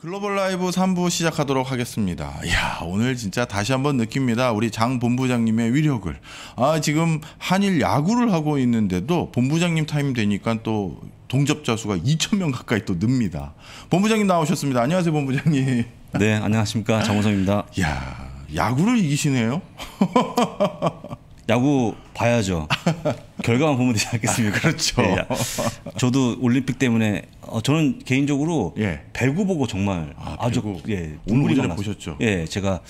글로벌 라이브 3부 시작하도록 하겠습니다. 야 오늘 진짜 다시 한번 느낍니다. 우리 장 본부장님의 위력을. 아, 지금 한일 야구를 하고 있는데도 본부장님 타임 되니까 또 동접자 수가 2,000명 가까이 또 늡니다. 본부장님 나오셨습니다. 안녕하세요, 본부장님. 네, 안녕하십니까. 정우성입니다. 야 야구를 이기시네요. 야구 봐야죠. 결과만 보면 되지 않겠습니까? 아, 그렇죠. 예, 예, 저도 올림픽 때문에 어, 저는 개인적으로 예. 배구 보고 정말 아, 주 배구. 예오물이전에 보셨죠? 예 제가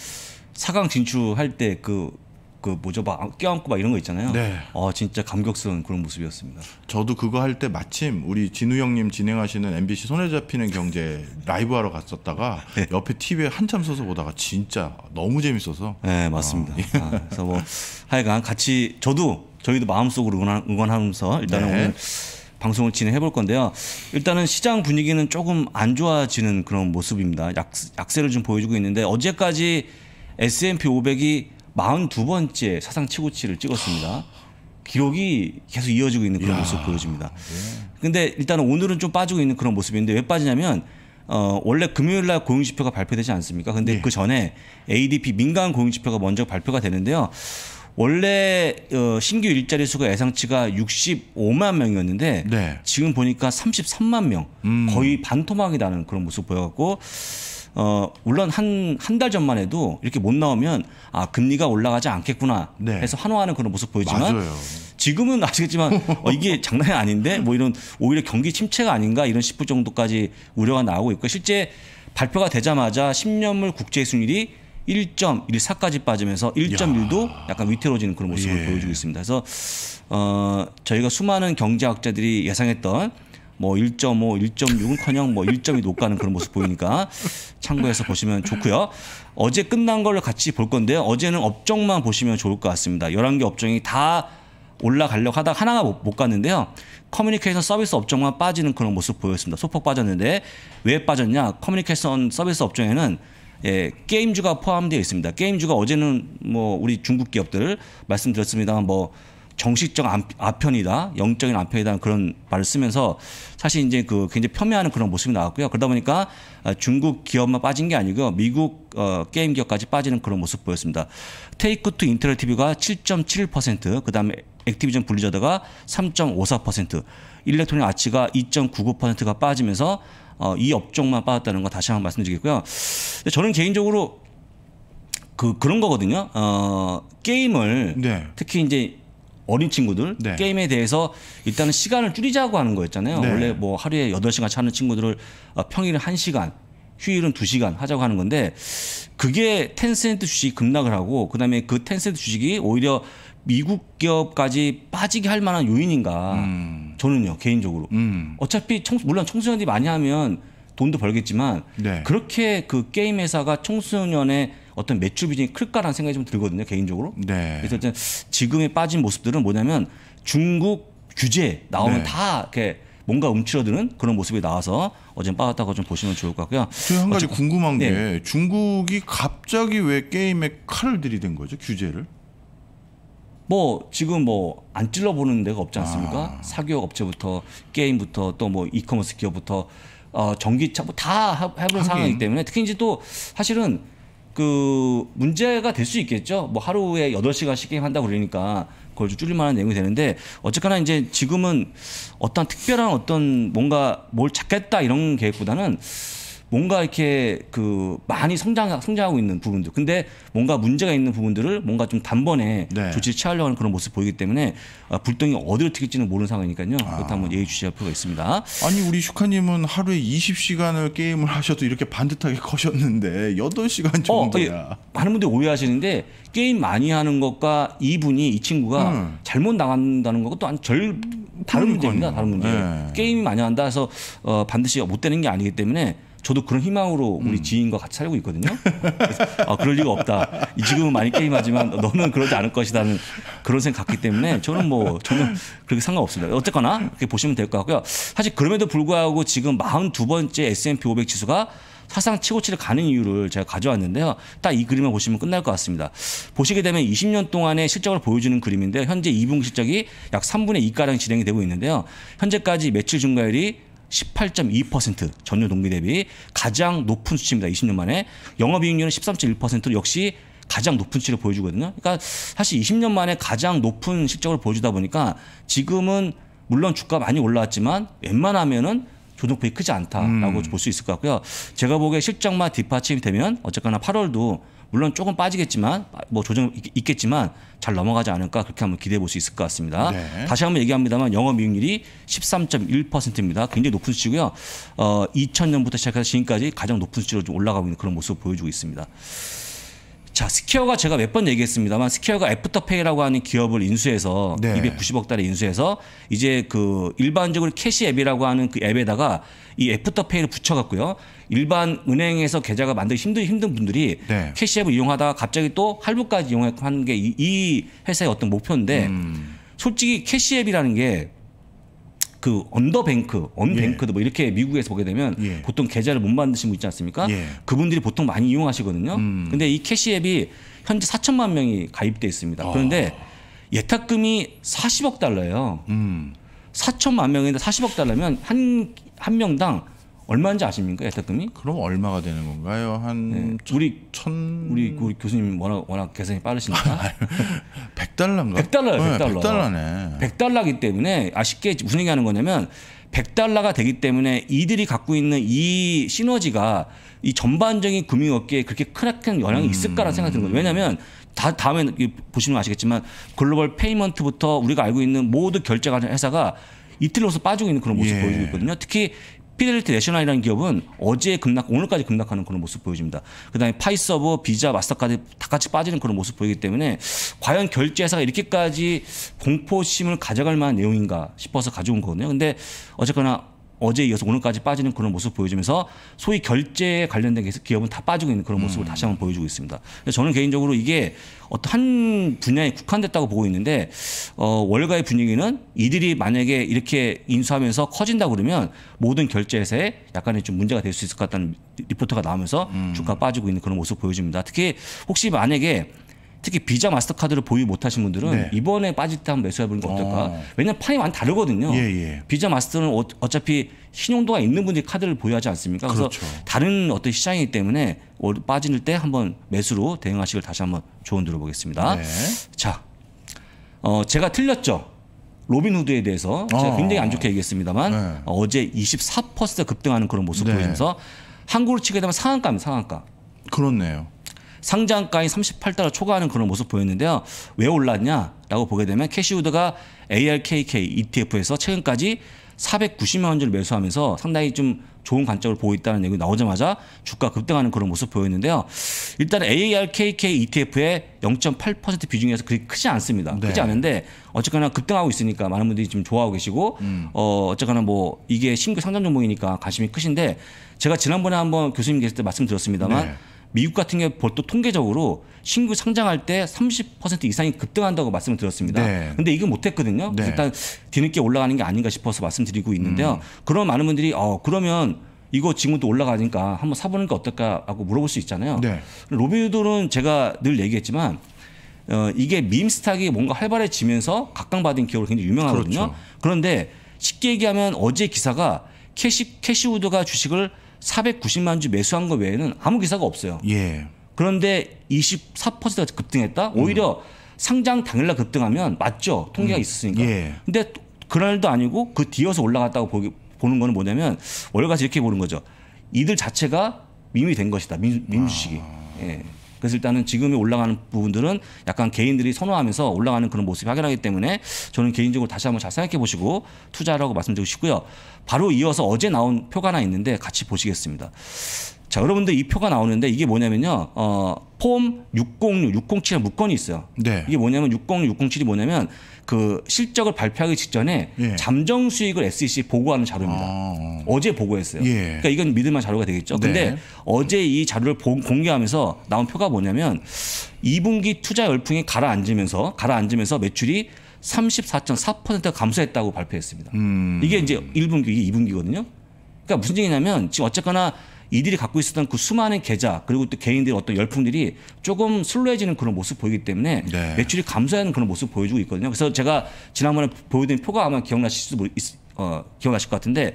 4강 진출할 때그 그 뭐죠 막 껴안고 막 이런 거 있잖아요. 네. 아 진짜 감격스러운 그런 모습이었습니다. 저도 그거 할 때 마침 우리 진우 형님 진행하시는 MBC 손에 잡히는 경제 라이브 하러 갔었다가 네. 옆에 TV에 한참 서서 보다가 진짜 너무 재밌어서. 네 맞습니다. 어. 아, 그래서 뭐 하여간 같이 저도 저희도 마음속으로 응원, 하면서 일단은 네. 오늘. 방송을 진행해 볼 건데요. 일단은 시장 분위기는 조금 안 좋아지는 그런 모습입니다. 약, 약세를 좀 보여주고 있는데 어제까지 S&P 500이 42번째 사상 최고치를 찍었습니다. 기록이 계속 이어지고 있는 그런 모습 보여집니다. 예. 근데 일단 오늘은 좀 빠지고 있는 그런 모습인데 왜 빠지냐면 어, 원래 금요일 날 고용 지표가 발표되지 않습니까? 근데 네. 그 전에 ADP 민간 고용 지표가 먼저 발표가 되는데요. 원래 어, 신규 일자리 수가 예상치가 65만 명이었는데 네. 지금 보니까 33만 명, 음. 거의 반토막이 나는 그런 모습 보여갖고 어 물론 한 한 달 전만 해도 이렇게 못 나오면 아 금리가 올라가지 않겠구나 네. 해서 환호하는 그런 모습 보이지만 맞아요. 지금은 아시겠지만 어, 이게 장난이 아닌데 뭐 이런 오히려 경기 침체가 아닌가 이런 싶을 정도까지 우려가 나오고 있고 실제 발표가 되자마자 10년물 국제 수익률이 1.14까지 빠지면서 1.1도 약간 위태로워지는 그런 모습을 예. 보여주고 있습니다. 그래서 어, 저희가 수많은 경제학자들이 예상했던 뭐 1.5, 1.6은커녕 뭐1 2이 녹가는 그런 모습 보이니까 참고해서 보시면 좋고요. 어제 끝난 걸로 같이 볼 건데요. 어제는 업종만 보시면 좋을 것 같습니다. 11개 업종이 다 올라가려고 하다 하나가 못, 갔는데요. 커뮤니케이션 서비스 업종만 빠지는 그런 모습 보였습니다. 소폭 빠졌는데 왜 빠졌냐? 커뮤니케이션 서비스 업종에는 예, 게임주가 포함되어 있습니다. 게임주가 어제는 뭐 우리 중국 기업들 말씀드렸습니다뭐 정식적 아편이다, 영적인 아편이다 그런 말을 쓰면서 사실 이제 그 굉장히 폄훼하는 그런 모습이 나왔고요. 그러다 보니까 아, 중국 기업만 빠진 게 아니고 미국 어, 게임 기업까지 빠지는 그런 모습 보였습니다. 테이크 투인터랙티비가7 7 그다음에 액티비전 블리자드가 3.54%, 일렉트로닉 아치가 2.99%가 빠지면서 어, 이 업종만 빠졌다는 거 다시 한번 말씀드리겠고요. 저는 개인적으로 그 그런 거거든요. 어, 게임을 네. 특히 이제 어린 친구들 네. 게임에 대해서 일단은 시간을 줄이자고 하는 거였잖아요. 네. 원래 뭐 하루에 8 시간 차는 친구들을 어, 평일은 1시간 휴일은 2시간 하자고 하는 건데 그게 텐센트 주식이 급락을 하고 그다음에 그 텐센트 주식이 오히려 미국 기업까지 빠지게 할 만한 요인인가? 음. 저는요 개인적으로. 음. 어차피 청, 물론 청소년들이 많이 하면 돈도 벌겠지만 네. 그렇게 그 게임 회사가 청소년의 어떤 매출 비중이 클까라는 생각이 좀 들거든요 개인적으로. 네. 그래서 일단 지금의 빠진 모습들은 뭐냐면 중국 규제 나오면 네. 다 이렇게 뭔가 움츠러드는 그런 모습이 나와서 어제 빠졌다고 좀 보시면 좋을 것 같고요. 저한 가지 어, 궁금한 네. 게 중국이 갑자기 왜 게임에 칼을 들이댄 거죠 규제를? 뭐 지금 뭐 안 찔러보는 데가 없지 아. 않습니까? 아. 사교육 업체부터 게임부터 또 뭐 이커머스 기업부터 어, 전기차 뭐 다 해본 상황이기 때문에 특히 이제 또 사실은 그 문제가 될 수 있겠죠. 뭐 하루에 8 시간씩 게임한다 그러니까 그걸 좀 줄일 만한 내용이 되는데 어쨌거나 이제 지금은 어떤 특별한 어떤 뭔가 뭘 찾겠다 이런 계획보다는 뭔가 이렇게 그 많이 성장 성장하고 있는 부분들 근데 뭔가 문제가 있는 부분들을 뭔가 좀 단번에 네. 조치를 취하려고 하는 그런 모습 보이기 때문에 아, 불똥이 어디로 튀길지는 모르는 상황이니까요. 아. 그렇다 한번 예의주시할 필요가 있습니다. 아니 우리 슈카님은 하루에 20시간을 게임을 하셔도 이렇게 반듯하게 커셨는데 8시간 어, 정도야. 어, 많은 분들이 오해하시는데 게임 많이 하는 것과 이분이 이 친구가 음. 잘못 나간다는 것과 또한 절 다른 문제입니다. 다른 문제. 네. 게임이 많이 한다 해서 어, 반드시 못 되는 게 아니기 때문에 저도 그런 희망으로 우리 음. 지인과 같이 살고 있거든요. 그래서, 아, 그럴 리가 없다. 지금은 많이 게임하지만 너는 그러지 않을 것이라는 그런 생각 같기 때문에 저는 뭐 저는 그렇게 상관없습니다. 어쨌거나 그렇게 보시면 될 것 같고요. 사실 그럼에도 불구하고 지금 42번째 S&P 500 지수가 사상 최고치를 가는 이유를 제가 가져왔는데요. 딱 이 그림을 보시면 끝날 것 같습니다. 보시게 되면 20년 동안의 실적을 보여주는 그림인데 현재 2분기 실적이 약 3분의 2가량 진행이 되고 있는데요. 현재까지 매출 증가율이 18.2% 전년 동기 대비 가장 높은 수치입니다. 20년 만에 영업이익률은 13.1% 역시 가장 높은 수 치를 보여주거든요. 그러니까 사실 20년 만에 가장 높은 실적을 보여주다 보니까 지금은 물론 주가 많이 올라왔지만 웬만하면은 조정폭이 크지 않다라고 음. 볼수 있을 것 같고요. 제가 보기에 실적만 뒷받침이 되면 어쨌거나 8월도 물론 조금 빠지겠지만 뭐 조정 있겠지만 잘 넘어가지 않을까 그렇게 한번 기대해 볼 수 있을 것 같습니다. 네. 다시 한번 얘기합니다만 영업 이익률이 13.1%입니다. 굉장히 높은 수치고요. 어, 2000년부터 시작해서 지금까지 가장 높은 수치로 좀 올라가고 있는 그런 모습을 보여주고 있습니다. 자, 스퀘어가 제가 몇 번 얘기했습니다만 스퀘어가 애프터페이라고 하는 기업을 인수해서 네. 290억 달러 인수해서 이제 그 일반적으로 캐시 앱이라고 하는 그 앱에다가 이 애프터페이를 붙여갖고요. 일반 은행에서 계좌가 만들기 힘든 힘든 분들이 네. 캐시 앱을 이용하다가 갑자기 또 할부까지 이용하는 게 이 회사의 어떤 목표인데 음. 솔직히 캐시 앱이라는 게그 언더뱅크, 언뱅크도 예. 뭐 이렇게 미국에서 보게 되면 예. 보통 계좌를 못 만드신 분 있지 않습니까? 예. 그분들이 보통 많이 이용하시거든요. 음. 근데 이 캐시 앱이 현재 4천만 명이 가입돼 있습니다. 아. 그런데 예탁금이 40억 달러예요. 음. 4천만 명인데 40억 달러면 한 한 명당 얼마인지 아십니까 예탁금이? 그럼 얼마가 되는 건가요? 한 네. 천, 우리 천 우리, 그 우리 교수님이 워낙 워낙 계산이 빠르시니까 아, 백달러인가1달러요1달러 네, 100달러네. 100달러기 때문에 아 쉽게 무슨 얘기하는 거냐면 백달러가 되기 때문에 이들이 갖고 있는 이 시너지가 이 전반적인 금융업계에 그렇게 크나큰 영향이 음. 있을까라는 생각이 드는 거죠. 왜냐하면 다 다음에 보시면 아시겠지만 글로벌 페이먼트부터 우리가 알고 있는 모든 결제 가련 회사가 이틀로서 빠지고 있는 그런 모습 을 예. 보여주고 있거든요. 특히 피델리티 내셔널이라는 기업은 어제 급락, 오늘까지 급락하는 그런 모습 보여집니다. 그 다음에 파이서버, 비자, 마스터까지 다 같이 빠지는 그런 모습 보이기 때문에 과연 결제사가 이렇게까지 공포심을 가져갈 만한 내용인가 싶어서 가져온 거거든요. 근데 어쨌거나 어제 이어서 오늘까지 빠지는 그런 모습 보여주면서 소위 결제에 관련된 기업은 다 빠지고 있는 그런 모습을 음. 다시 한번 보여주고 있습니다. 저는 개인적으로 이게 어떤 분야에 국한됐다고 보고 있는데 어, 월가의 분위기는 이들이 만약에 이렇게 인수하면서 커진다 그러면 모든 결제 에서에 약간의 좀 문제가 될 수 있을 것 같다는 리포트가 나오면서 음. 주가 빠지고 있는 그런 모습 보여줍니다. 특히 혹시 만약에 특히 비자 마스터카드를 보유 못하신 분들은 네. 이번에 빠질 때 한 번 매수해보는 게 어떨까? 어. 왜냐면 하 판이 많이 다르거든요. 예, 예. 비자 마스터는 어, 차피 신용도가 있는 분들이 카드를 보유하지 않습니까? 그래서 그렇죠. 다른 어떤 시장이기 때문에 빠질 때 한번 매수로 대응하시길 다시 한번 조언 들어보겠습니다 네. 자, 어, 제가 틀렸죠. 로빈후드에 대해서 제가 어. 굉장히 안 좋게 얘기했습니다만 네. 어제 24% 급등하는 그런 모습 네. 보이면서 한국으로 치게 되면 상한가입니다. 상한가. 그렇네요. 상장가인 38달러 초과하는 그런 모습 보였는데요. 왜 올랐냐라고 보게 되면 캐시우드가 ARKK ETF에서 최근까지 490만 원을 매수하면서 상당히 좀 좋은 관점을 보고 있다는 얘기 가 나오자마자 주가 급등하는 그런 모습 보였는데요. 일단 ARKK ETF의 0.8% 비중에서 그리 크지 않습니다. 네. 크지 않은데 어쨌거나 급등하고 있으니까 많은 분들이 지금 좋아하고 계시고 음. 어, 어쨌거나 뭐 이게 신규 상장 종목이니까 관심이 크신데 제가 지난번에 한번 교수님 계실 때 말씀드렸습니다만 네. 미국 같은 경우 보통 통계적으로 신규 상장할 때 30% 이상이 급등한다고 말씀을 드렸습니다. 그런데 네. 이건 못했거든요. 네. 일단 뒤늦게 올라가는 게 아닌가 싶어서 말씀드리고 있는데요. 음. 그런 많은 분들이 어 그러면 이거 지금도 올라가니까 한번 사보는 게어떨까하고 물어볼 수 있잖아요. 네. 로비우드는 제가 늘 얘기했지만 어, 이게 밈스탁이 뭔가 활발해지면서 각광받은 기업으로 굉장히 유명하거든요. 그렇죠. 그런데 쉽게 얘기하면 어제 기사가 캐시, 캐시우드가 주식을 490만 주 매수한 거 외에는 아무 기사가 없어요. 예. 그런데 24%가 급등했다. 오히려 음. 상장 당일날 급등하면 맞죠. 통계가 음. 있었으니까. 예. 근데 그날도 아니고 그 뒤어서 올라갔다고 보기, 보는 거는 뭐냐면 월가지 이렇게 보는 거죠. 이들 자체가 밈이 된 것이다. 민, 민주식이. 아... 예. 그래서 일단은 지금이 올라가는 부분들은 약간 개인들이 선호하면서 올라가는 그런 모습이 확인하기 때문에 저는 개인적으로 다시 한번 잘 생각해 보시고 투자라고 말씀드리고 싶고요. 바로 이어서 어제 나온 표가 하나 있는데 같이 보시겠습니다. 자, 여러분들 이 표가 나오는데 이게 뭐냐면요. 어, 폼 606, 6 0 7의라 무건이 있어요. 네. 이게 뭐냐면 606, 607이 뭐냐면 그 실적을 발표하기 직전에 예. 잠정 수익을 SEC 보고하는 자료입니다. 아. 어. 어제 보고했어요. 예. 그러니까 이건 믿을만 자료가 되겠죠. 네. 근데 어제 이 자료를 공개하면서 나온 표가 뭐냐면 2분기 투자 열풍이 가라앉으면서 가라앉으면서 매출이 34.4% 감소했다고 발표했습니다. 음. 이게 이제 1분기, 이게 2분기거든요. 그러니까 무슨 얘기냐면 지금 어쨌거나 이들이 갖고 있었던 그 수많은 계좌 그리고 또 개인들의 어떤 열풍들이 조금 슬로해지는 그런 모습 보이기 때문에 네. 매출이 감소하는 그런 모습 보여주고 있거든요. 그래서 제가 지난번에 보여드린 표가 아마 기억나실 수도 어, 기억나실 것 같은데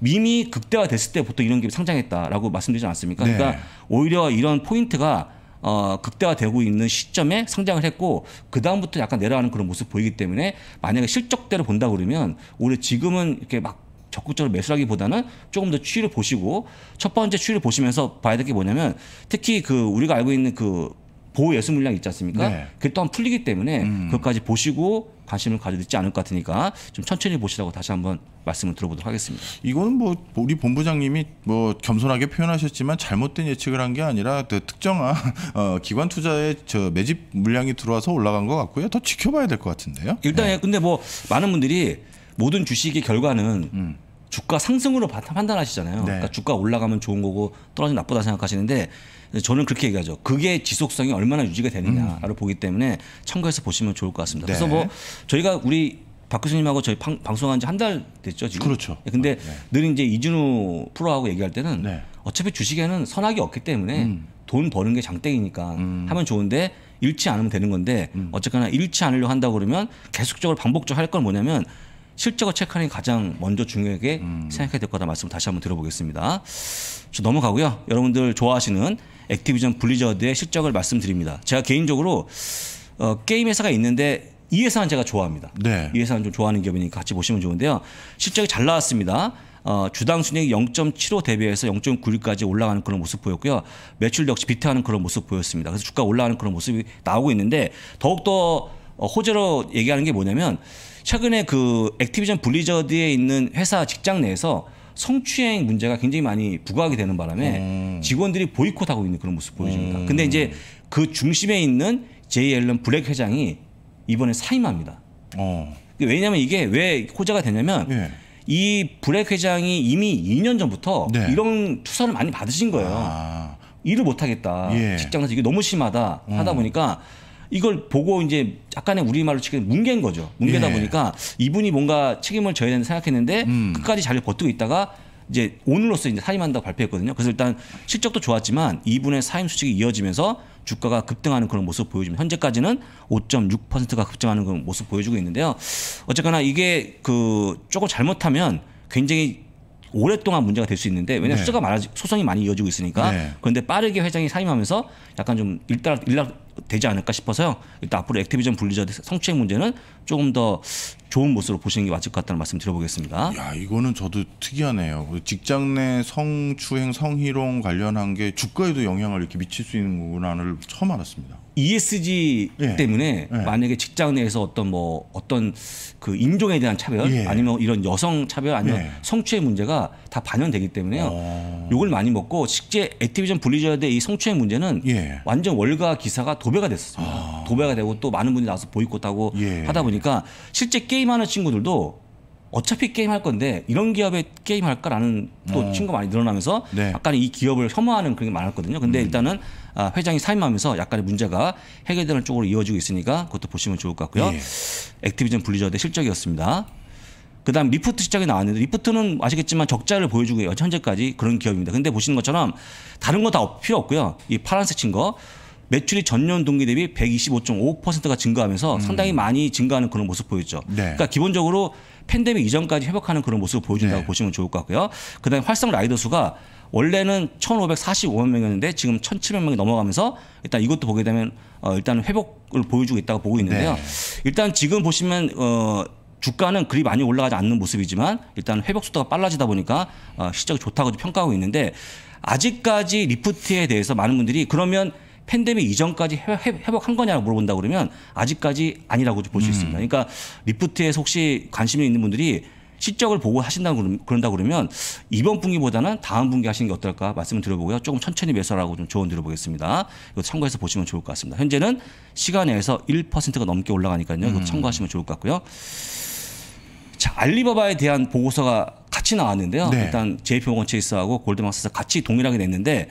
미미 극대화됐을 때 보통 이런 게 상장했다라고 말씀드리지 않았습니까? 네. 그러니까 오히려 이런 포인트가 어, 극대화되고 있는 시점에 상장을 했고 그 다음부터 약간 내려가는 그런 모습 보이기 때문에 만약에 실적대로 본다 그러면 오히려 지금은 이렇게 막 적극적으로 매수하기보다는 조금 더 추이를 보시고 첫 번째 추이를 보시면서 봐야 될 게 뭐냐면 특히 그 우리가 알고 있는 그 보호 예수 물량 있지 않습니까? 네. 그 또한 풀리기 때문에 음. 그것까지 보시고 관심을 가져듣지 않을 것 같으니까 좀 천천히 보시라고 다시 한번 말씀을 들어보도록 하겠습니다. 이거는 뭐 우리 본부장님이 뭐 겸손하게 표현하셨지만 잘못된 예측을 한 게 아니라 그 특정한 어, 기관 투자의 저 매집 물량이 들어와서 올라간 것 같고요. 더 지켜봐야 될 것 같은데요. 일단 예. 근데 뭐 많은 분들이 모든 주식의 결과는 음. 주가 상승으로 판단하시잖아요. 네. 그러니까 주가 올라가면 좋은 거고 떨어지면 나쁘다 생각하시는데 저는 그렇게 얘기하죠. 그게 지속성이 얼마나 유지가 되느냐를 음. 보기 때문에 참고해서 보시면 좋을 것 같습니다. 네. 그래서 뭐 저희가 우리 박 교수님하고 저희 방, 송한 지 한 달 됐죠 지금. 그렇죠. 예, 근데 네. 늘 이제 이준우 프로하고 얘기할 때는 네. 어차피 주식에는 선악이 없기 때문에 음. 돈 버는 게 장땡이니까 음. 하면 좋은데 잃지 않으면 되는 건데 음. 어쨌거나 잃지 않으려 한다 고 그러면 계속적으로 반복적으로 할 건 뭐냐면 실적을 체크하는 게 가장 먼저 중요하게 음. 생각해야 될 거다 말씀 다시 한번 드려보겠습니다저 넘어가고요. 여러분들 좋아하시는 액티비전 블리자드의 실적을 말씀드립니다. 제가 개인적으로 어, 게임 회사가 있는데 이 회사는 제가 좋아합니다. 네. 이 회사는 좀 좋아하는 기업이니까 같이 보시면 좋은데요. 실적이 잘 나왔습니다. 어, 주당 순이익 0.75 대비해서 0.91까지 올라가는 그런 모습 보였고요. 매출 역시 비트하는 그런 모습 보였습니다. 그래서 주가 올라가는 그런 모습이 나오고 있는데 더욱더 어, 호재로 얘기하는 게 뭐냐면 최근에 그 액티비전 블리저드에 있는 회사 직장 내에서 성추행 문제가 굉장히 많이 부각이 되는 바람에 음. 직원들이 보이콧하고 있는 그런 모습 보여집니다. 음. 근데 이제 그 중심에 있는 제이 앨런 블랙 회장이 이번에 사임합니다. 어. 왜냐하면 이게 왜 호재가 되냐면 예. 이 블랙 회장이 이미 2년 전부터 네. 이런 투사를 많이 받으신 거예요. 아. 일을 못 하겠다. 예. 직장에서 이게 너무 심하다 음. 하다 음. 보니까 이걸 보고 이제 약간의 우리말로 치면 뭉갠 거죠. 뭉개다 예. 보니까 이분이 뭔가 책임을 져야 된다 생각했는데 음. 끝까지 자리를 버티고 있다가 이제 오늘로써 이제 사임한다고 발표했거든요. 그래서 일단 실적도 좋았지만 이분의 사임 수칙이 이어지면서 주가가 급등하는 그런 모습 보여주면 현재까지는 5.6%가 급증하는 그런 모습 보여주고 있는데요. 어쨌거나 이게 그 조금 잘못하면 굉장히 오랫동안 문제가 될 수 있는데 왜냐하면 네. 수가 많아지 소송이 많이 이어지고 있으니까 네. 그런데 빠르게 회장이 사임하면서 약간 좀 일단 일락 되지 않을까 싶어서요. 일단 앞으로 액티비전 분리자드 성추행 문제는 조금 더 좋은 모습으로 보시는 게 맞을 것 같다는 말씀 드려보겠습니다. 야 이거는 저도 특이하네요. 직장 내 성추행, 성희롱 관련한 게 주가에도 영향을 이렇게 미칠 수 있는 구나를 처음 알았습니다. ESG 예. 때문에 예. 만약에 직장 내에서 어떤 뭐 어떤 그 인종에 대한 차별 예. 아니면 이런 여성 차별 아니면 예. 성추행 문제가 다 반영되기 때문에요. 어... 욕을 많이 먹고 실제 액티비전 블리자드의 이 성추행 문제는 예. 완전 월가 기사가 도배가 됐었습니다. 어... 도배가 되고 또 많은 분들이 나와서 보이콧하고 예. 하다 보니까 실제 게임하는 친구들도 어차피 게임 할 건데 이런 기업에 게임 할까라는 또 네. 친구가 많이 늘어나면서 네. 약간 이 기업을 혐오하는 그런 게 많았거든요. 근데 음. 일단은 아, 회장이 사임하면서 약간의 문제가 해결되는 쪽으로 이어지고 있으니까 그것도 보시면 좋을 것 같고요. 예. 액티비전 블리자드의 실적이었습니다. 그다음 리프트 시장이 나왔는데 리프트는 아시겠지만 적자를 보여주고 현재까지 그런 기업입니다. 근데 보시는 것처럼 다른 거 다 필요 없고요. 이 파란색 친거 매출이 전년 동기 대비 125.5%가 증가하면서 음. 상당히 많이 증가하는 그런 모습 보였죠. 네. 그러니까 기본적으로 팬데믹 이전까지 회복하는 그런 모습을 보여준다고 네. 보시면 좋을 것 같고요. 그다음에 활성 라이더 수가 원래는 1,545만 명이었는데 지금 1,700명이 넘어가면서 일단 이것도 보게 되면 어 일단 회복을 보여주고 있다고 보고 있는데요. 네. 일단 지금 보시면 어 주가는 그리 많이 올라가지 않는 모습이지만 일단 회복 속도가 빨라지다 보니까 어 실적이 좋다고 평가하고 있는데 아직까지 리프트에 대해서 많은 분들이 그러면 팬데믹 이전까지 회복한 거냐고 물어본다 그러면 아직까지 아니라고 볼수 음. 있습니다. 그러니까 리프트에 혹시 관심이 있는 분들이 실적을 보고 하신다고 그런다 그러면 이번 분기보다는 다음 분기 하시는 게 어떨까 말씀을 드려보고요. 조금 천천히 매수라고 하좀 조언 드려보겠습니다. 이거 참고해서 보시면 좋을 것 같습니다. 현재는 시간에서 1%가 넘게 올라가니까요. 이거 음. 참고하시면 좋을 것 같고요. 자, 알리바바에 대한 보고서가 같이 나왔는데요. 네. 일단 JP모건 체이스하고 골드만삭스 같이 동일하게 냈는데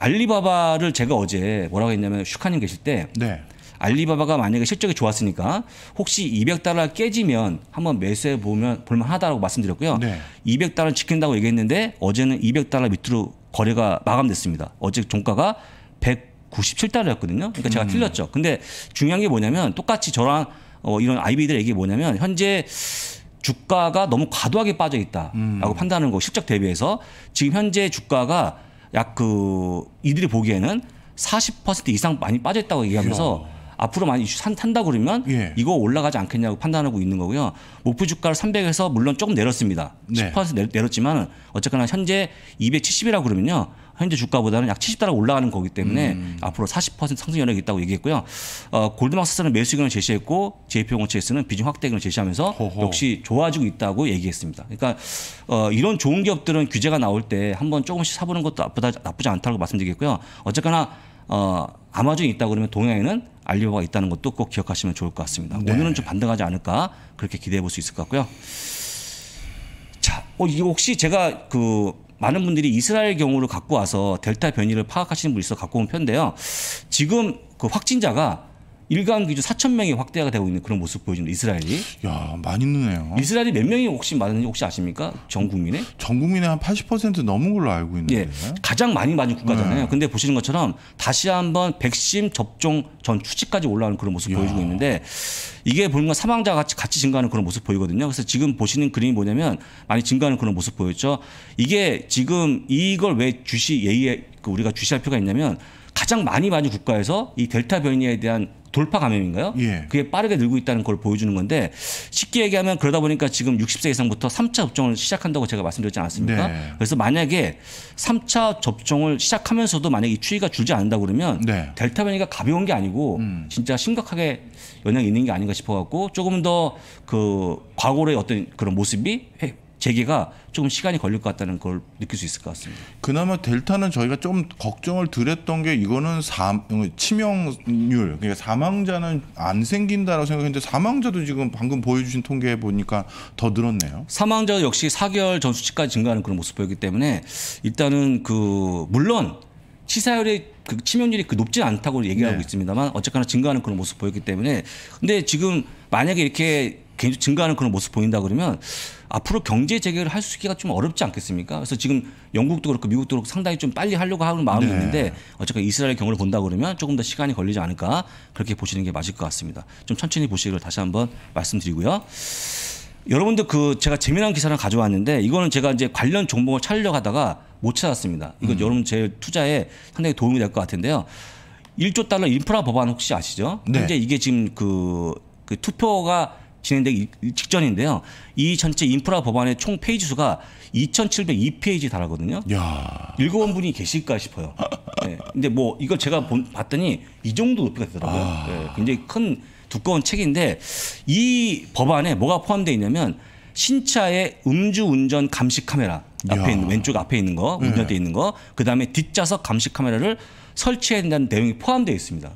알리바바를 제가 어제 뭐라고 했냐면 슈카님 계실 때 네. 알리바바가 만약에 실적이 좋았으니까 혹시 200달러 깨지면 한번 매수해 보면 볼만하다라고 말씀드렸고요. 네. 200달러 지킨다고 얘기했는데 어제는 200달러 밑으로 거래가 마감됐습니다. 어제 종가가 197달러였거든요. 그러니까 제가 음. 틀렸죠. 근데 중요한 게 뭐냐면 똑같이 저랑 어, 이런 아이비들 얘기 뭐냐면 현재 주가가 너무 과도하게 빠져 있다라고 음. 판단하는 거 실적 대비해서 지금 현재 주가가 약그 이들이 보기에는 40% 이상 많이 빠졌다고 얘기하면서 야 앞으로 많이 산다 그러면 예. 이거 올라가지 않겠냐고 판단하고 있는 거고요. 목표 주가를 300에서 물론 조금 내렸습니다. 네. 10% 내렸지만 어쨌거나 현재 270이라고 그러면요. 현재 주가보다는 약 70달러 올라가는 거기 때문에 음. 앞으로 40% 상승 여력이 있다고 얘기했고요. 어, 골드만삭스는 매수 의견을 제시했고 j p 모건스는 비중 확대 의견을 제시하면서 호호. 역시 좋아지고 있다고 얘기했습니다. 그러니까 어, 이런 좋은 기업들은 규제가 나올 때 한번 조금씩 사보는 것도 나쁘다, 나쁘지 않다고 말씀드리겠고요. 어쨌거나 어, 아마존이 있다 그러면 동양에는 알리바바가 있다는 것도 꼭 기억하시면 좋을 것 같습니다. 네. 오늘은 좀 반등하지 않을까 그렇게 기대해 볼 수 있을 것 같고요. 자, 어, 이거 혹시 제가 그 많은 분들이 이스라엘 경우를 갖고 와서 델타 변이를 파악하시는 분이 있어 갖고 온 편인데요. 지금 그 확진자가 일간 기준 4천 명이 확대가 되고 있는 그런 모습 보여주는 이스라엘이. 야 많이 느네요. 이스라엘이 몇 명이 혹시 많는지 혹시 아십니까? 전 국민의? 전 국민의 한 80% 넘은 걸로 알고 있는데. 예, 가장 많이 맞은 국가잖아요. 네. 근데 보시는 것처럼 다시 한번 백신 접종 전 추치까지 올라오는 그런 모습 보여주고 있는데 이게 보는 건 사망자가 같이, 같이 증가하는 그런 모습 보이거든요. 그래서 지금 보시는 그림이 뭐냐면 많이 증가하는 그런 모습 보였죠. 이게 지금 이걸 왜 주시 예의에 그 우리가 주시할 필요가 있냐면 가장 많이 맞은 국가에서 이 델타 변이에 대한 돌파 감염인가요? 예. 그게 빠르게 늘고 있다는 걸 보여주는 건데 쉽게 얘기하면 그러다 보니까 지금 60세 이상부터 3차 접종을 시작한다고 제가 말씀드렸지 않았습니까? 네. 그래서 만약에 3차 접종을 시작하면서도 만약에 이 추위가 줄지 않는다 그러면 네. 델타 변이가 가벼운 게 아니고 음. 진짜 심각하게 영향이 있는 게 아닌가 싶어 갖고 조금 더 그 과거의 어떤 그런 모습이 재개가 조금 시간이 걸릴 것 같다는 걸 느낄 수 있을 것 같습니다. 그나마 델타는 저희가 좀 걱정을 드렸던 게 이거는 사, 치명률 그러니까 사망자는 안 생긴다라고 생각했는데 사망자도 지금 방금 보여주신 통계 보니까 더 늘었네요. 사망자 역시 4개월 전 수치까지 증가하는 그런 모습 보이기 때문에 일단은 그 물론 치사율의 그 치명률이 그 높지 않다고 얘기하고 네. 있습니다만 어쨌거나 증가하는 그런 모습 보였기 때문에 근데 지금 만약에 이렇게 증가하는 그런 모습 보인다 그러면 앞으로 경제 재개를 할수 있기가 좀 어렵지 않겠습니까? 그래서 지금 영국도 그렇고 미국도 그렇고 상당히 좀 빨리 하려고 하는 마음이 네. 있는데 어쨌든 이스라엘 경우를 본다 그러면 조금 더 시간이 걸리지 않을까 그렇게 보시는 게 맞을 것 같습니다. 좀 천천히 보시기를 다시 한번 말씀드리고요. 여러분들 그 제가 재미난 기사를 가져왔는데 이거는 제가 이제 관련 정보를 찾으려 하다가 못 찾았습니다. 이거 음. 여러분 제 투자에 상당히 도움이 될 것 같은데요. 1조 달러 인프라 법안 혹시 아시죠? 네. 현재 이게 지금 그, 그 투표가 진행되기 직전인데요. 이 전체 인프라 법안의 총 페이지 수가 2,702페이지 달하거든요. 야. 읽어본 분이 계실까 싶어요. 네. 근데 뭐 이걸 제가 본, 봤더니 이 정도 높이가 되더라고요. 아. 네. 굉장히 큰 두꺼운 책인데 이 법안에 뭐가 포함되어 있냐면 신차의 음주운전 감시 카메라 앞에 있는 왼쪽 앞에 있는 거 운전대 네. 있는 거 그다음에 뒷좌석 감시 카메라를 설치해야 된다는 내용이 포함되어 있습니다.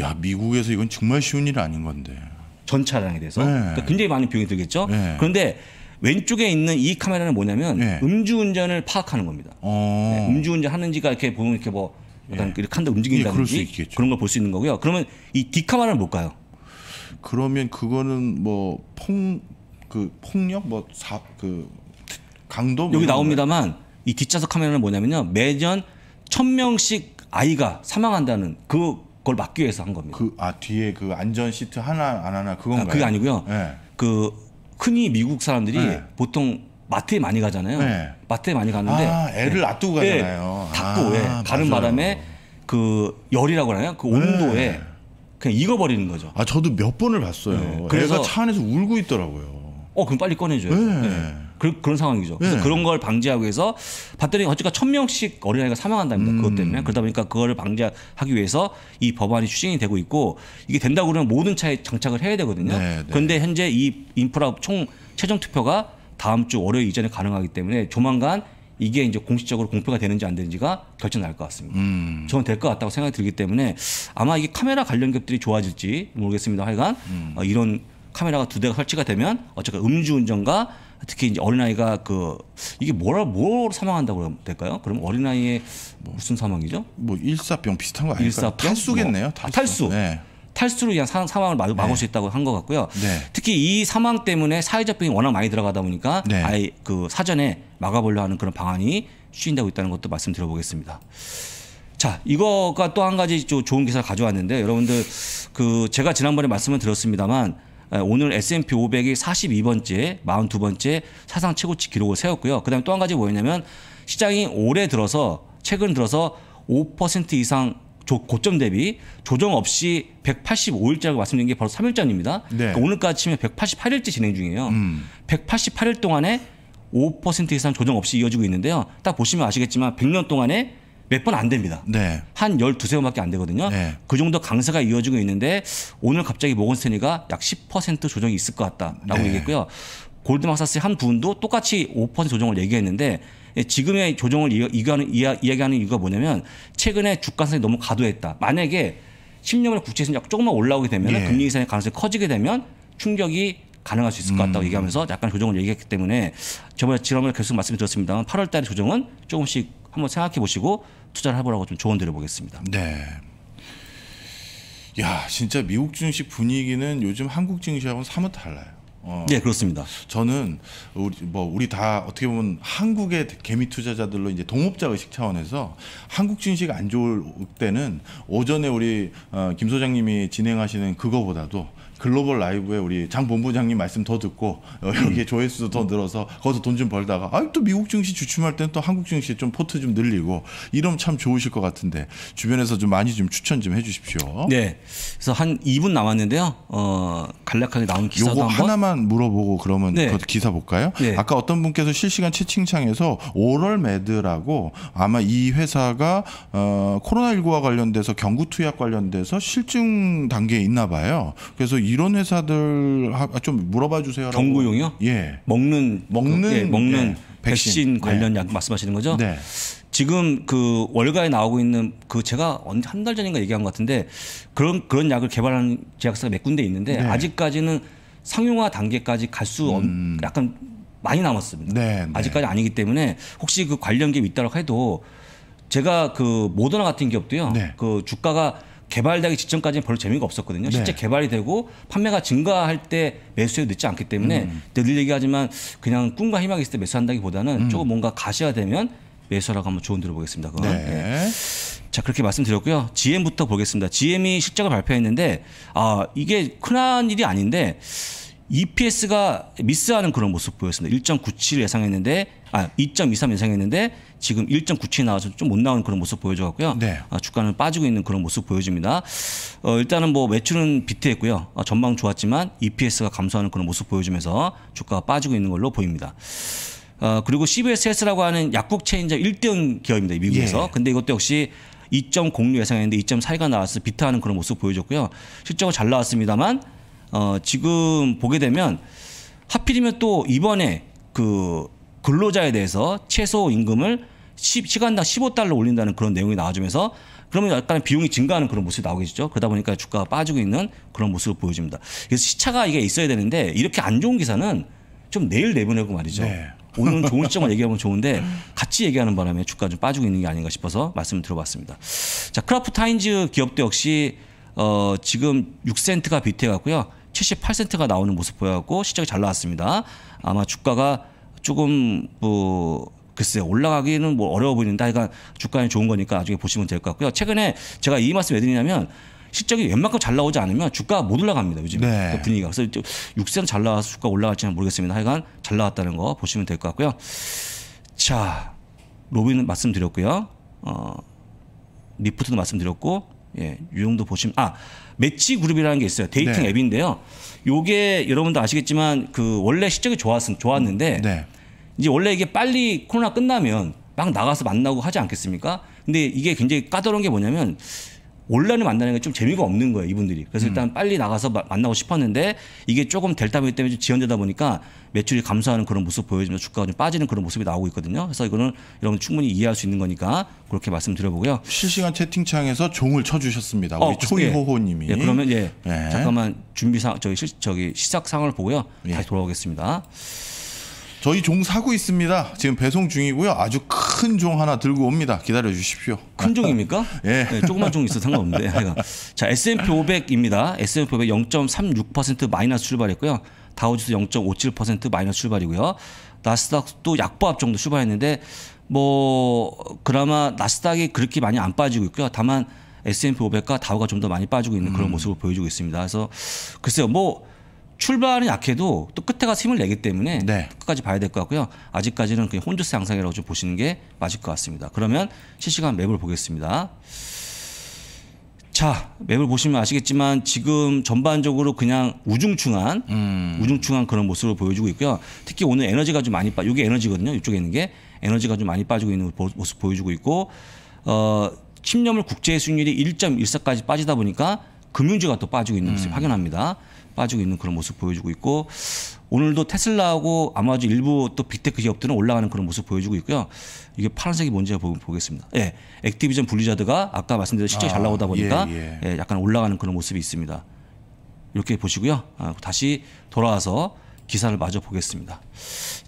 야 미국에서 이건 정말 쉬운 일 아닌 건데. 전차 량에 대해서 네. 그러니까 굉장히 많은 비용이 들겠죠. 네. 그런데 왼쪽에 있는 이 카메라는 뭐냐면 네. 음주운전을 파악하는 겁니다. 어... 네, 음주운전 하는지가 이렇게 보면 이렇게 뭐 예. 약간 이렇게 칸다 움직인다든지 예, 그런 걸 볼 수 있는 거고요. 그러면 이 D 카메라는 뭘까요? 그러면 그거는 뭐 폭 그 폭력 뭐 사 그 강도 뭐 여기 나옵니다만 이 뒷좌석 카메라는 뭐냐면요 매년 천 명씩 아이가 사망한다는 그 그걸 막기 위해서 한 겁니다. 그 아 뒤에 그 안전 시트 하나 안 하나 그건가요? 아, 그게 아니고요. 네. 그 흔히 미국 사람들이 네. 보통 마트에 많이 가잖아요. 네. 마트에 많이 가는데 아, 애를 네. 놔두고 네. 가잖아요. 닫고 아, 예, 가는 맞아요. 바람에 그 열이라고 하나요? 그 네. 온도에 그냥 익어버리는 거죠. 아 저도 몇 번을 봤어요. 그래서 차 안에서 울고 있더라고요. 어 그럼 빨리 꺼내줘요. 네. 네. 그, 그런 상황이죠. 그래서 네. 그런 걸 방지하기 위해서 봤더니 어쨌든 천 명씩 어린아이가 사망한답니다. 음. 그것 때문에 그러다 보니까 그거를 방지하기 위해서 이 법안이 추진이 되고 있고 이게 된다고 그러면 모든 차에 장착을 해야 되거든요. 네, 네. 그런데 현재 이 인프라 총 최종 투표가 다음 주 월요일 이전에 가능하기 때문에 조만간 이게 이제 공식적으로 공표가 되는지 안 되는지가 결정 날 것 같습니다. 음. 저는 될 것 같다고 생각이 들기 때문에 아마 이게 카메라 관련 기업들이 좋아질지 모르겠습니다. 하여간 음. 어, 이런 카메라가 두 대가 설치가 되면 어쨌든 음주운전과 특히 이제 어린아이가 그 이게 뭐라 뭘 사망한다고 그러면 될까요? 그럼 어린아이의 뭐 무슨 사망이죠? 뭐 일사병 비슷한 거 아닐까요? 일사병? 탈수겠네요. 뭐 탈수. 아, 탈수. 네. 탈수로 인한 사, 망을 막, 막을 네. 수 있다고 한 것 같고요. 네. 특히 이 사망 때문에 사회적 병이 워낙 많이 들어가다 보니까 네. 아예 그 사전에 막아보려 하는 그런 방안이 쉬진다고 있다는 것도 말씀드려보겠습니다. 자, 이거가 또 한 가지 좋은 기사를 가져왔는데 여러분들 그 제가 지난번에 말씀을 드렸습니다만 예, 오늘 S&P 500이 42번째, 42번째 사상 최고치 기록을 세웠고요. 그다음에 또 한 가지 뭐였냐면 시장이 올해 들어서 최근 들어서 5% 이상 고점 대비 조정 없이 185일째라고 말씀드린 게 바로 3일 전입니다. 네. 그러니까 오늘까지 치면 188일째 진행 중이에요. 음. 188일 동안에 5% 이상 조정 없이 이어지고 있는데요. 딱 보시면 아시겠지만 100년 동안에 몇번안 됩니다. 네. 한 12세 번밖에 안 되거든요. 네. 그 정도 강세가 이어지고 있는데 오늘 갑자기 모건스탠리가 약 10% 조정이 있을 것 같다라고 네. 얘기했고요. 골드막사스한 부분도 똑같이 5% 조정을 얘기했는데 예, 지금의 조정을 이야기하는, 이야기하는 이유가 뭐냐면 최근에 주가상이 너무 과도했다. 만약에 1 0년 만에 국채에서 조금만 올라오게 되면 예. 네. 금리 인상의 가능성이 커지게 되면 충격이 가능할 수 있을 것 같다고 음. 얘기하면서 약간 조정을 얘기했기 때문에 저번에 지난번에 계속 말씀드렸습니다만 8월 달에 조정은 조금씩 한번 생각해 보시고 투자를 해보라고 좀 조언 드려보겠습니다. 네. 야 진짜 미국 증시 분위기는 요즘 한국 증시하고는 사뭇 달라요. 어. 네 그렇습니다. 저는 우리 뭐 우리 다 어떻게 보면 한국의 개미 투자자들로 이제 동업자 의식 차원에서 한국 증시가 안 좋을 때는 오전에 우리 어, 김 소장님이 진행하시는 그거보다도 글로벌 라이브에 우리 장 본부장님 말씀 더 듣고 어, 여기에 음. 조회수도 더 늘어서 거기서 돈 좀 벌다가 아, 또 미국 증시 주춤할 땐 또 한국 증시 좀 포트 좀 늘리고 이러면 참 좋으실 것 같은데 주변에서 좀 많이 좀 추천 좀 해주십시오. 네. 그래서 한 2분 남았는데요. 어, 간략하게 나온 기사도 요거 하나만 물어보고 그러면 네. 그 기사 볼까요? 네. 아까 어떤 분께서 실시간 채팅창에서 오럴 매드라고 아마 이 회사가 어, 코로나19와 관련돼서 경구 투약 관련돼서 실증 단계에 있나 봐요. 그래서 이 이런 회사들 아, 좀 물어봐 주세요. 경구용이요? 예. 먹는 먹는 그, 예, 먹는 예, 백신, 백신 네. 관련 약 말씀하시는 거죠? 네. 지금 그 월가에 나오고 있는 그 제가 한 달 전인가 얘기한 것 같은데 그런 그런 약을 개발하는 제약사가 몇 군데 있는데 네. 아직까지는 상용화 단계까지 갈수 음. 약간 많이 남았습니다. 네, 네, 아직까지 아니기 때문에 혹시 그 관련 기업 있다고 해도 제가 그 모더나 같은 기업도요. 네. 그 주가가 개발되기 직전까지는 별로 재미가 없었거든요. 네. 실제 개발이 되고 판매가 증가할 때매수해도 늦지 않기 때문에 음. 늘 얘기하지만 그냥 꿈과 희망이 있을 때 매수한다기보다는 음. 조금 뭔가 가셔야 되면 매수라고 한번 조언 드려보겠습니다. 네. 네. 자 그렇게 말씀드렸고요. GM부터 보겠습니다. GM이 실적을 발표했는데 아 이게 큰한 일이 아닌데 EPS가 미스하는 그런 모습 보였습니다. 1.97 예상했는데 아2.23 예상했는데 지금 1.97 나와서 좀 못 나오는 그런 모습 보여줘갖고요. 네. 아, 주가는 빠지고 있는 그런 모습 보여집니다 어, 일단은 뭐 매출은 비트했고요. 아, 전망 좋았지만 EPS가 감소하는 그런 모습 보여주면서 주가가 빠지고 있는 걸로 보입니다. 어, 그리고 CBSS라고 하는 약국 체인자 1등 기업입니다. 미국에서. 예. 근데 이것도 역시 2.06 예상했는데 2.4가 나와서 비트하는 그런 모습 보여줬고요. 실적은 잘 나왔습니다만 어, 지금 보게 되면 하필이면 또 이번에 그 근로자에 대해서 최소 임금을 10, 시간당 15달러 올린다는 그런 내용이 나와주면서 그러면 약간 비용이 증가하는 그런 모습이 나오겠죠. 그러다 보니까 주가가 빠지고 있는 그런 모습을 보여줍니다. 그래서 시차가 이게 있어야 되는데 이렇게 안 좋은 기사는 좀 내일 내보내고 말이죠. 네. 오늘은 좋은 시점을 얘기하면 좋은데 같이 얘기하는 바람에 주가 가좀 빠지고 있는 게 아닌가 싶어서 말씀을 들어봤습니다. 자, 크라프트 타인즈 기업도 역시 어, 지금 6센트가 비태갔고요. 78센트가 나오는 모습 보여갖고 시장이잘 나왔습니다. 아마 주가가 조금 뭐 글쎄요 올라가기는 뭐 어려워 보이는데 그러니까 주가는 좋은 거니까 나중에 보시면 될 것 같고요. 최근에 제가 이 말씀 왜 드리냐면 실적이 웬만큼 잘 나오지 않으면 주가가 못 올라갑니다. 요즘 네. 그 분위기가. 그래서 6세는 잘 나와서 주가 올라갈지는 모르겠습니다. 하여간 잘 나왔다는 거 보시면 될 것 같고요. 자, 로빈은 말씀드렸고요. 어, 리프트도 말씀드렸고 예, 유형도 보시면 아 매치 그룹이라는 게 있어요. 데이팅 네. 앱인데요. 요게 여러분도 아시겠지만 그 원래 실적이 좋았은 좋았는데 음, 네. 이제 원래 이게 빨리 코로나 끝나면 막 나가서 만나고 하지 않겠습니까? 근데 이게 굉장히 까다로운 게 뭐냐면 온라인을 만나는 게 좀 재미가 없는 거예요 이분들이 그래서 일단 음. 빨리 나가서 마, 만나고 싶었는데 이게 조금 델타변이 때문에 좀 지연되다 보니까 매출이 감소하는 그런 모습 보여주면서 주가가 좀 빠지는 그런 모습이 나오고 있거든요 그래서 이거는 여러분 충분히 이해할 수 있는 거니까 그렇게 말씀드려보고요 실시간 채팅창에서 종을 쳐주셨습니다 우리 어, 그, 초이호호님이 예. 예, 그러면 예. 예. 잠깐만 준비상 저기 시, 저기 시작 상황을 보고요 예. 다시 돌아오겠습니다. 저희 종 사고 있습니다. 지금 배송 중이고요. 아주 큰 종 하나 들고 옵니다. 기다려 주십시오. 큰 종입니까? 예. 네, 조그만 종 있어 상관없는데. 자, S&P 500입니다. S&P 500 0.36% 마이너스 출발했고요. 다우지수 0.57% 마이너스 출발이고요. 나스닥도 약보합 정도 출발했는데 뭐 그나마 나스닥이 그렇게 많이 안 빠지고 있고요. 다만 S&P 500과 다우가 좀 더 많이 빠지고 있는 그런 음. 모습을 보여주고 있습니다. 그래서 글쎄요, 뭐 출발은 약해도 또 끝에 가서 힘을 내기 때문에 네. 끝까지 봐야 될 것 같고요. 아직까지는 그냥 혼주세 양상이라고 좀 보시는 게 맞을 것 같습니다. 그러면 실시간 맵을 보겠습니다. 자, 맵을 보시면 아시겠지만 지금 전반적으로 그냥 우중충한 음. 우중충한 그런 모습을 보여주고 있고요. 특히 오늘 에너지가 좀 많이 빠요게 에너지거든요. 이쪽에 있는 게 에너지가 좀 많이 빠지고 있는 모습 보여주고 있고 어 침념을 국제 수익률이 1.14까지 빠지다 보니까 금융주가 또 빠지고 있는 모습 음. 확인합니다 빠지고 있는 그런 모습 보여주고 있고 오늘도 테슬라하고 아마존 일부 또 빅테크 기업들은 올라가는 그런 모습 보여주고 있고요. 이게 파란색이 뭔지 보겠습니다. 예, 액티비전 블리자드가 아까 말씀드린 실적이 아, 잘 나오다 보니까 예, 예. 예, 약간 올라가는 그런 모습이 있습니다. 이렇게 보시고요. 아, 다시 돌아와서 기사를 마저 보겠습니다.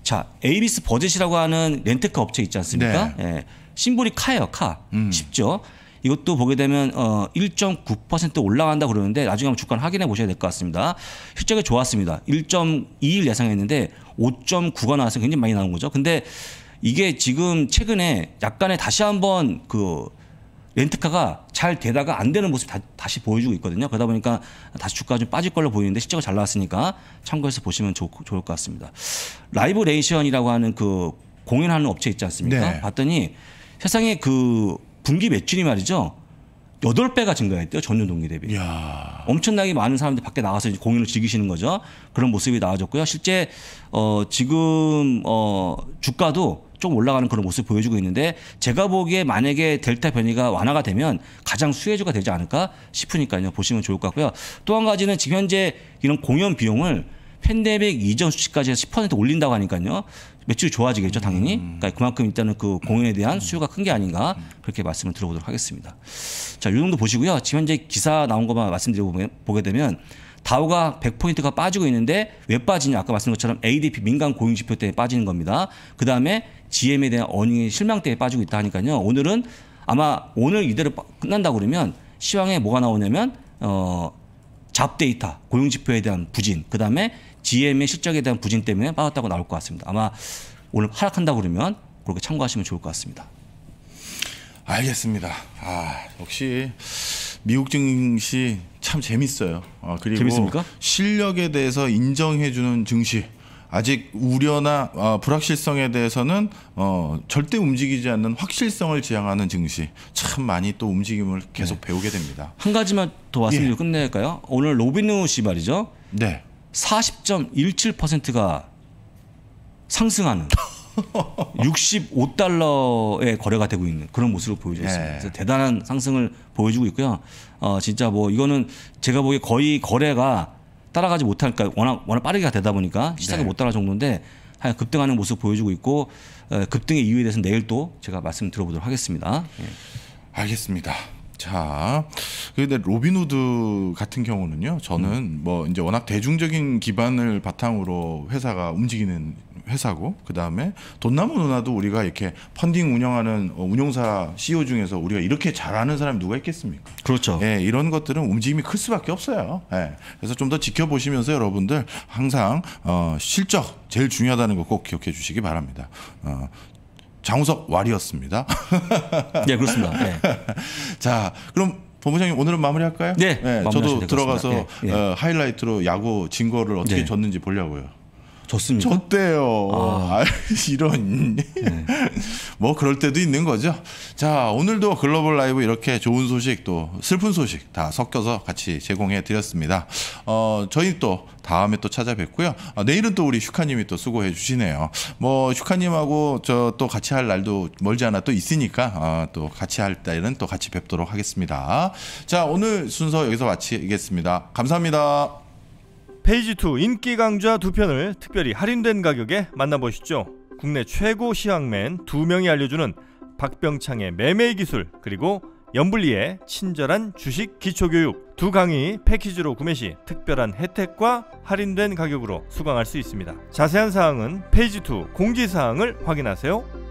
자, 에이비스 버젯이라고 하는 렌트카 업체 있지 않습니까? 네. 예, 심볼이 카예요, 카. 음. 쉽죠? 이것도 보게 되면 어 1.9% 올라간다 그러는데 나중에 한번 주가를 확인해 보셔야 될 것 같습니다. 실적이 좋았습니다. 1.21 예상했는데 5.9가 나와서 굉장히 많이 나온 거죠. 근데 이게 지금 최근에 약간의 다시 한번 그 렌트카가 잘 되다가 안 되는 모습 다, 시 보여주고 있거든요. 그러다 보니까 다시 주가좀 빠질 걸로 보이는데 실적이 잘 나왔으니까 참고해서 보시면 좋, 좋을 것 같습니다. 라이브 레이션이라고 하는 그 공연하는 업체 있지 않습니까? 네. 봤더니 세상에 그 분기 매출이 말이죠. 8 배가 증가했대요. 전년 동기 대비. 야. 엄청나게 많은 사람들이 밖에 나가서 공연을 즐기시는 거죠. 그런 모습이 나와졌고요. 실제 어 지금 어 주가도 좀 올라가는 그런 모습 보여주고 있는데 제가 보기에 만약에 델타 변이가 완화가 되면 가장 수혜주가 되지 않을까 싶으니까요. 보시면 좋을 것 같고요. 또 한 가지는 지금 현재 이런 공연 비용을 팬데믹 이전 수치까지 10% 올린다고 하니까요. 매출이 좋아지겠죠, 당연히. 음. 그러니까 그만큼 일단은 그 공연에 대한 수요가 큰 게 아닌가 그렇게 말씀을 들어보도록 하겠습니다. 자, 요 정도 보시고요. 지금 현재 기사 나온 것만 말씀드리고 보게 되면 다우가 100포인트가 빠지고 있는데 왜 빠지냐? 아까 말씀드린 것처럼 ADP 민간 고용 지표 때문에 빠지는 겁니다. 그다음에 GM에 대한 어닝의 실망 때문에 빠지고 있다 하니까요. 오늘은 아마 오늘 이대로 끝난다 고 그러면 시황에 뭐가 나오냐면 어잡 데이터 고용 지표에 대한 부진, 그다음에 GM의 실적에 대한 부진 때문에 빠졌다고 나올 것 같습니다. 아마 오늘 하락한다 고 그러면 그렇게 참고하시면 좋을 것 같습니다. 알겠습니다. 아 역시 미국 증시 참 재밌어요. 아, 그리고 재밌습니까? 실력에 대해서 인정해주는 증시. 아직 우려나 어, 불확실성에 대해서는 어, 절대 움직이지 않는 확실성을 지향하는 증시 참 많이 또 움직임을 계속 네. 배우게 됩니다. 한 가지만 더말씀드리 예. 끝낼까요? 오늘 로빈우 씨 말이죠. 네. 40.17%가 상승하는 65달러의 거래가 되고 있는 그런 모습을 보여주고 있습니다. 예. 그 대단한 상승을 보여주고 있고요. 어, 진짜 뭐 이거는 제가 보기에 거의 거래가 따라가지 못할까 워낙 워낙 빠르게 되다 보니까 시장에 네. 못 따라 정도인데 하여 급등하는 모습 보여주고 있고 어, 급등의 이유에 대해서는 내일 또 제가 말씀 들어보도록 하겠습니다. 예. 알겠습니다. 자, 근데 로빈후드 같은 경우는요. 저는 음. 뭐 이제 워낙 대중적인 기반을 바탕으로 회사가 움직이는 회사고 그다음에 돈나무 누나도 우리가 이렇게 펀딩 운영하는 어, 운용사 CEO 중에서 우리가 이렇게 잘하는 사람이 누가 있겠습니까? 그렇죠. 예, 이런 것들은 움직임이 클 수밖에 없어요. 예. 그래서 좀 더 지켜보시면서 여러분들 항상 어, 실적 제일 중요하다는 거 꼭 기억해 주시기 바랍니다. 어, 장우석 왈이었습니다. 네, 예, 그렇습니다. 네. 자, 그럼 본부장님 오늘은 마무리할까요? 네. 네 저도 들어가서 네, 네. 하이라이트로 야구 진 거를 어떻게 네. 줬는지 보려고요. 좋습니다좋대요 아. 아 이런. 네. 뭐 그럴 때도 있는 거죠. 자, 오늘도 글로벌 라이브 이렇게 좋은 소식 또 슬픈 소식 다 섞여서 같이 제공해 드렸습니다. 어, 저희 또 다음에 또 찾아뵙고요. 아, 내일은 또 우리 슈카님이 또 수고해 주시네요. 뭐 슈카님하고 저 또 같이 할 날도 멀지 않아 또 있으니까 아, 또 같이 할 날은 또 같이 뵙도록 하겠습니다. 자, 오늘 순서 여기서 마치겠습니다. 감사합니다. 페이지 2 인기 강좌 두 편을 특별히 할인된 가격에 만나보시죠. 국내 최고 시황맨 두 명이 알려주는 박병창의 매매 기술 그리고 연불리의 친절한 주식 기초교육 두 강의 패키지로 구매 시 특별한 혜택과 할인된 가격으로 수강할 수 있습니다. 자세한 사항은 페이지 2 공지사항을 확인하세요.